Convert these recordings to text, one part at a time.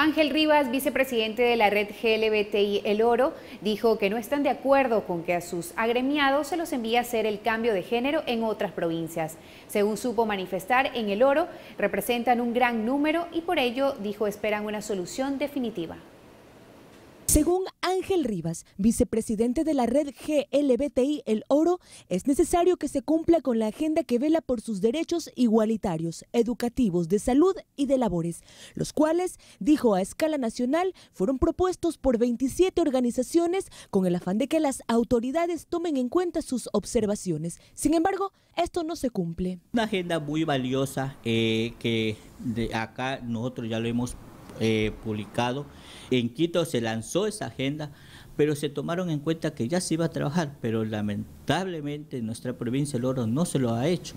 Ángel Rivas, vicepresidente de la red GLBTI El Oro, dijo que no están de acuerdo con que a sus agremiados se los envíe a hacer el cambio de género en otras provincias. Según supo manifestar, en El Oro representan un gran número y por ello dijo esperan una solución definitiva. Según Ángel Rivas, vicepresidente de la red GLBTI El Oro, es necesario que se cumpla con la agenda que vela por sus derechos igualitarios, educativos, de salud y de labores, los cuales, dijo a escala nacional, fueron propuestos por 27 organizaciones con el afán de que las autoridades tomen en cuenta sus observaciones. Sin embargo, esto no se cumple. Una agenda muy valiosa eh, que de acá nosotros ya lo hemos eh, publicado. En Quito se lanzó esa agenda pero se tomaron en cuenta que ya se iba a trabajar, pero lamentablemente nuestra provincia El Oro no se lo ha hecho.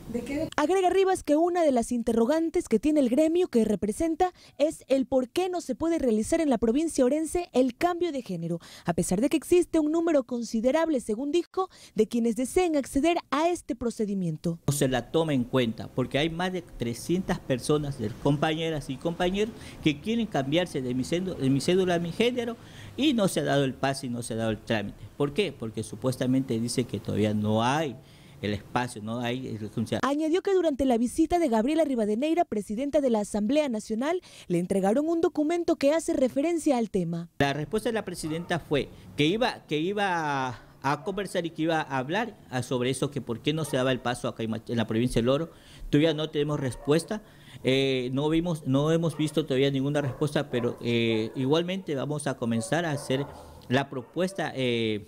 Agrega Rivas que una de las interrogantes que tiene el gremio que representa es el por qué no se puede realizar en la provincia orense el cambio de género, a pesar de que existe un número considerable, según dijo, de quienes deseen acceder a este procedimiento. No se la toma en cuenta, porque hay más de 300 personas, compañeras y compañeros, que quieren cambiarse de mi cédula, de mi a mi género y no se ha dado el pase no se ha dado el trámite. ¿Por qué? Porque supuestamente dice que todavía no hay el espacio, no hay el Añadió que durante la visita de Gabriela Rivadeneira, presidenta de la Asamblea Nacional, le entregaron un documento que hace referencia al tema. La respuesta de la presidenta fue que iba, que iba a conversar y que iba a hablar sobre eso, que por qué no se daba el paso acá en la provincia del Oro. Todavía no tenemos respuesta. Eh, no, vimos, no hemos visto todavía ninguna respuesta, pero eh, igualmente vamos a comenzar a hacer la propuesta... Eh,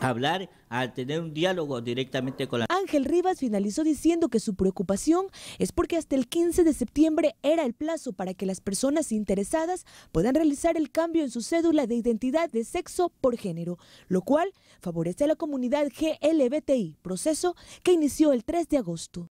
hablar, al tener un diálogo directamente con la... Ángel Rivas finalizó diciendo que su preocupación es porque hasta el 15 de septiembre era el plazo para que las personas interesadas puedan realizar el cambio en su cédula de identidad de sexo por género, lo cual favorece a la comunidad GLBTI, proceso que inició el 3 de agosto.